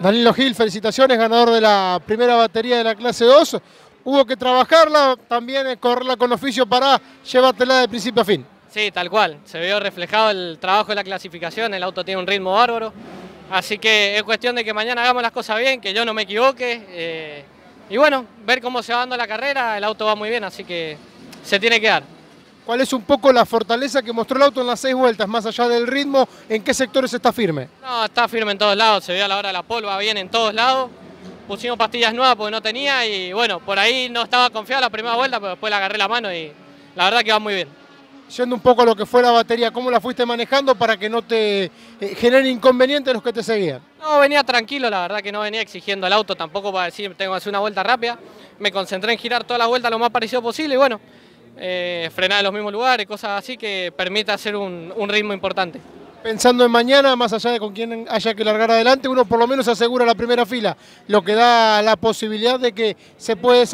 Danilo Gil, felicitaciones, ganador de la primera batería de la clase 2. Hubo que trabajarla, también correrla con oficio para llevártela de principio a fin. Sí, tal cual. Se vio reflejado el trabajo de la clasificación, el auto tiene un ritmo bárbaro. Así que es cuestión de que mañana hagamos las cosas bien, que yo no me equivoque. Eh, y bueno, ver cómo se va dando la carrera, el auto va muy bien, así que se tiene que dar. ¿Cuál es un poco la fortaleza que mostró el auto en las seis vueltas, más allá del ritmo? ¿En qué sectores está firme? No, está firme en todos lados, se ve a la hora de la polva bien en todos lados. Pusimos pastillas nuevas porque no tenía y bueno, por ahí no estaba confiado la primera vuelta, pero después la agarré la mano y la verdad que va muy bien. Yendo un poco a lo que fue la batería, ¿cómo la fuiste manejando para que no te eh, generen inconvenientes los que te seguían? No, venía tranquilo, la verdad que no venía exigiendo el auto tampoco para decir tengo que hacer una vuelta rápida. Me concentré en girar todas las vueltas lo más parecido posible y bueno, eh, frenar en los mismos lugares, cosas así que permita hacer un, ritmo importante. Pensando en mañana, más allá de con quién haya que largar adelante, uno por lo menos asegura la primera fila, lo que da la posibilidad de que se puede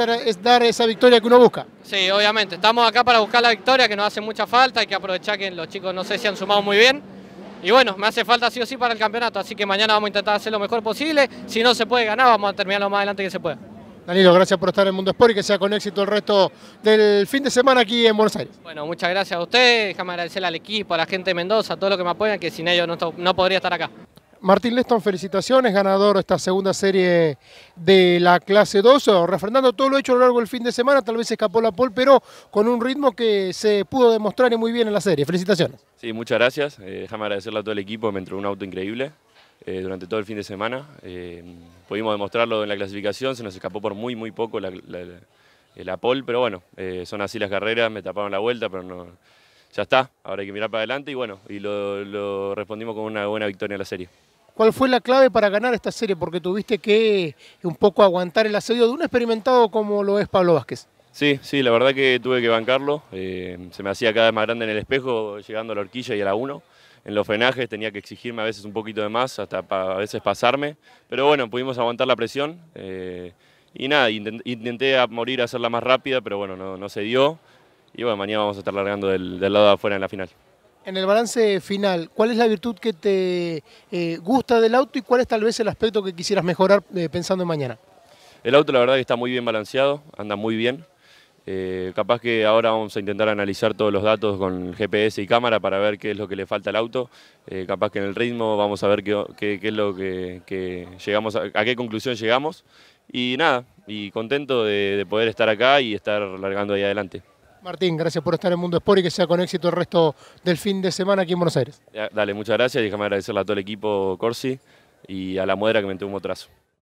dar esa victoria que uno busca. Sí, obviamente, estamos acá para buscar la victoria que nos hace mucha falta, hay que aprovechar que los chicos no sé si han sumado muy bien. Y bueno, me hace falta sí o sí para el campeonato, así que mañana vamos a intentar hacer lo mejor posible. Si no se puede ganar, vamos a terminar lo más adelante que se pueda. Danilo, gracias por estar en Mundo Sport y que sea con éxito el resto del fin de semana aquí en Buenos Aires. Bueno, muchas gracias a usted, déjame agradecerle al equipo, a la gente de Mendoza, a todos los que me apoyan, que sin ellos no, podría estar acá. Martín Leston, felicitaciones, ganador de esta segunda serie de la clase 2, refrendando todo lo hecho a lo largo del fin de semana, tal vez escapó la pole, pero con un ritmo que se pudo demostrar y muy bien en la serie. Felicitaciones. Sí, muchas gracias, eh, déjame agradecerle a todo el equipo, me entró un auto increíble, eh, durante todo el fin de semana. Eh, pudimos demostrarlo en la clasificación, se nos escapó por muy, muy poco la, la, pero bueno, eh, son así las carreras, me taparon la vuelta, pero no, ya está, ahora hay que mirar para adelante y bueno, y lo, lo respondimos con una buena victoria en la serie. ¿Cuál fue la clave para ganar esta serie? Porque tuviste que un poco aguantar el asedio de un experimentado como lo es Pablo Vázquez. Sí, sí, la verdad que tuve que bancarlo. Eh, se me hacía cada vez más grande en el espejo, llegando a la horquilla y a la 1. En los frenajes tenía que exigirme a veces un poquito de más, hasta a veces pasarme. Pero bueno, pudimos aguantar la presión. Eh, y nada, intenté morir a hacerla más rápida, pero bueno, no, se dio. Y bueno, mañana vamos a estar largando del, lado de afuera en la final. En el balance final, ¿cuál es la virtud que te eh, gusta del auto y cuál es tal vez el aspecto que quisieras mejorar pensando en mañana? El auto la verdad que está muy bien balanceado, anda muy bien. Eh, capaz que ahora vamos a intentar analizar todos los datos con GPS y cámara para ver qué es lo que le falta al auto. Eh, capaz que en el ritmo vamos a ver qué, es lo que, llegamos, a, qué conclusión llegamos. Y nada, y contento de, poder estar acá y estar largando ahí adelante. Martín, gracias por estar en Mundo Sport y que sea con éxito el resto del fin de semana aquí en Buenos Aires. Eh, dale, muchas gracias. Déjame agradecerle a todo el equipo Corsi y a la modera que me tuvo un motrazo.